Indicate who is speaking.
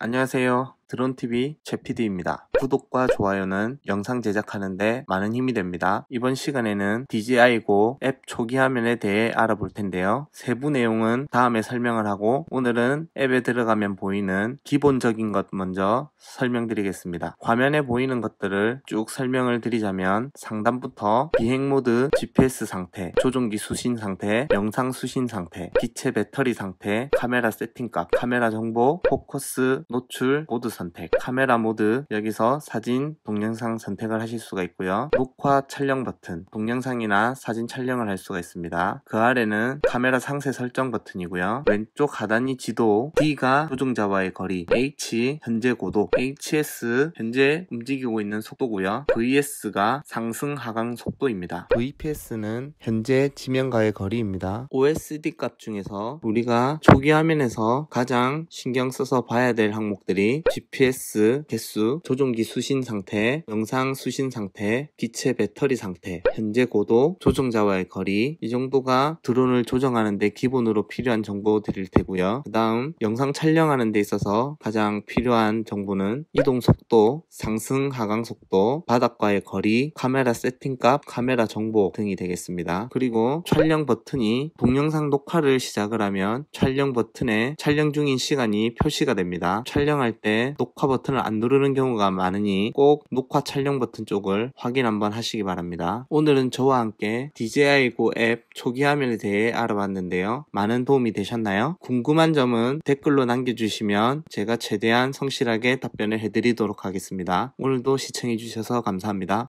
Speaker 1: 안녕하세요. 드론TV 제PD입니다. 구독과 좋아요는 영상 제작하는데 많은 힘이 됩니다. 이번 시간에는 DJI고 앱 초기 화면에 대해 알아볼 텐데요. 세부 내용은 다음에 설명을 하고 오늘은 앱에 들어가면 보이는 기본적인 것 먼저 설명드리겠습니다. 화면에 보이는 것들을 쭉 설명을 드리자면 상단부터 비행 모드, GPS 상태, 조종기 수신 상태, 영상 수신 상태, 기체 배터리 상태, 카메라 세팅값, 카메라 정보, 포커스, 노출, 모드 선택 카메라 모드 여기서 사진 동영상 선택을 하실 수가 있고요 녹화 촬영 버튼 동영상이나 사진 촬영을 할 수가 있습니다 그 아래는 카메라 상세 설정 버튼이고요 왼쪽 하단이 지도 D가 조종자와의 거리 H 현재 고도 HS 현재 움직이고 있는 속도고요 VS가 상승 하강 속도입니다 VPS는 현재 지면과의 거리입니다 OSD 값 중에서 우리가 초기 화면에서 가장 신경 써서 봐야 될 항목들이 GPS 개수, 조종기 수신 상태, 영상 수신 상태, 기체 배터리 상태, 현재 고도, 조종자와의 거리 이 정도가 드론을 조정하는데 기본으로 필요한 정보 드릴 테고요. 그 다음 영상 촬영하는 데 있어서 가장 필요한 정보는 이동 속도, 상승 하강 속도, 바닥과의 거리, 카메라 세팅값, 카메라 정보 등이 되겠습니다. 그리고 촬영 버튼이 동영상 녹화를 시작을 하면 촬영 버튼에 촬영 중인 시간이 표시가 됩니다. 촬영할 때 녹화 버튼을 안 누르는 경우가 많으니 꼭 녹화 촬영 버튼 쪽을 확인 한번 하시기 바랍니다. 오늘은 저와 함께 DJI GO 앱 초기 화면에 대해 알아봤는데요. 많은 도움이 되셨나요? 궁금한 점은 댓글로 남겨주시면 제가 최대한 성실하게 답변을 해드리도록 하겠습니다. 오늘도 시청해주셔서 감사합니다.